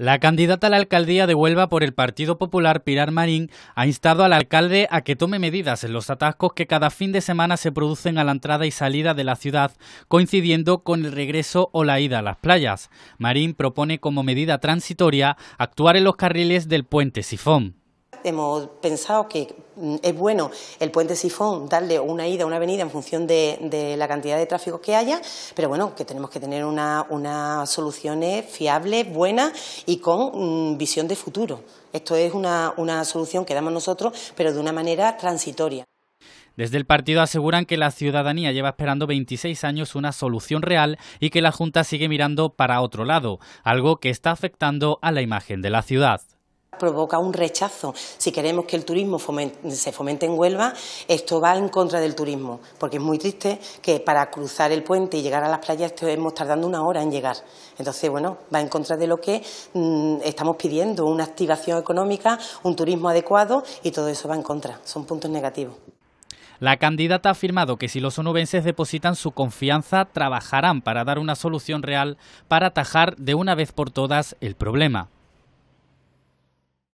La candidata a la alcaldía de Huelva por el Partido Popular, Pilar Marín, ha instado al alcalde a que tome medidas en los atascos que cada fin de semana se producen a la entrada y salida de la ciudad, coincidiendo con el regreso o la ida a las playas. Marín propone como medida transitoria actuar en los carriles del puente Sifón hemos pensado que mm, es bueno el puente sifón darle una ida, una venida en función de, la cantidad de tráfico que haya, pero bueno, que tenemos que tener unas una soluciones fiables, buenas y con mm, visión de futuro. Esto es una, una solución que damos nosotros, pero de una manera transitoria. Desde el partido aseguran que la ciudadanía lleva esperando 26 años una solución real y que la Junta sigue mirando para otro lado, algo que está afectando a la imagen de la ciudad provoca un rechazo. Si queremos que el turismo se fomente en Huelva, esto va en contra del turismo, porque es muy triste que para cruzar el puente y llegar a las playas estemos tardando una hora en llegar. Entonces, bueno, va en contra de lo que mm, estamos pidiendo, una activación económica, un turismo adecuado y todo eso va en contra. Son puntos negativos. La candidata ha afirmado que si los onubenses depositan su confianza, trabajarán para dar una solución real para atajar de una vez por todas el problema.